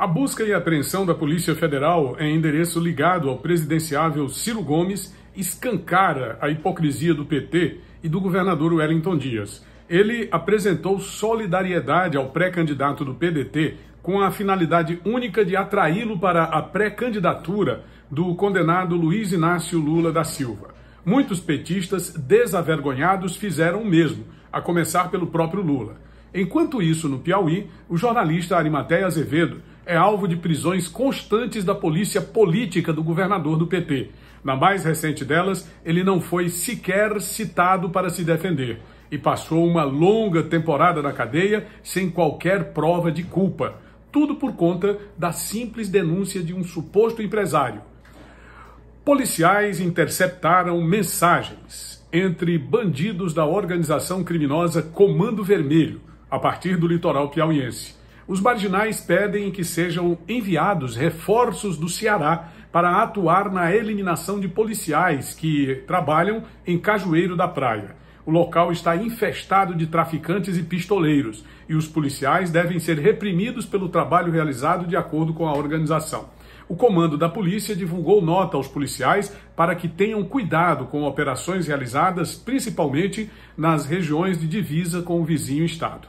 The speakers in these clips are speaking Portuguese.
A busca e apreensão da Polícia Federal em é endereço ligado ao presidenciável Ciro Gomes escancara a hipocrisia do PT e do governador Wellington Dias. Ele apresentou solidariedade ao pré-candidato do PDT com a finalidade única de atraí-lo para a pré-candidatura do condenado Luiz Inácio Lula da Silva. Muitos petistas desavergonhados fizeram o mesmo, a começar pelo próprio Lula. Enquanto isso, no Piauí, o jornalista Arimatéia Azevedo é alvo de prisões constantes da polícia política do governador do PT. Na mais recente delas, ele não foi sequer citado para se defender e passou uma longa temporada na cadeia sem qualquer prova de culpa. Tudo por conta da simples denúncia de um suposto empresário. Policiais interceptaram mensagens entre bandidos da organização criminosa Comando Vermelho, a partir do litoral piauiense. Os marginais pedem que sejam enviados reforços do Ceará para atuar na eliminação de policiais que trabalham em Cajueiro da Praia. O local está infestado de traficantes e pistoleiros, e os policiais devem ser reprimidos pelo trabalho realizado de acordo com a organização. O comando da polícia divulgou nota aos policiais para que tenham cuidado com operações realizadas principalmente nas regiões de divisa com o vizinho estado.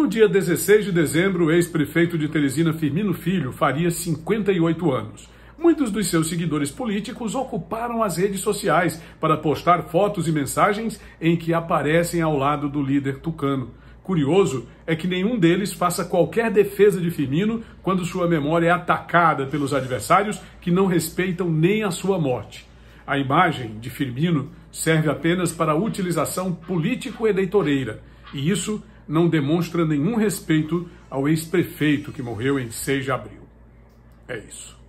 No dia 16 de dezembro, o ex-prefeito de Teresina Firmino Filho faria 58 anos. Muitos dos seus seguidores políticos ocuparam as redes sociais para postar fotos e mensagens em que aparecem ao lado do líder tucano. Curioso é que nenhum deles faça qualquer defesa de Firmino quando sua memória é atacada pelos adversários que não respeitam nem a sua morte. A imagem de Firmino serve apenas para utilização político-eleitoreira, e isso não demonstra nenhum respeito ao ex-prefeito que morreu em 6 de abril. É isso.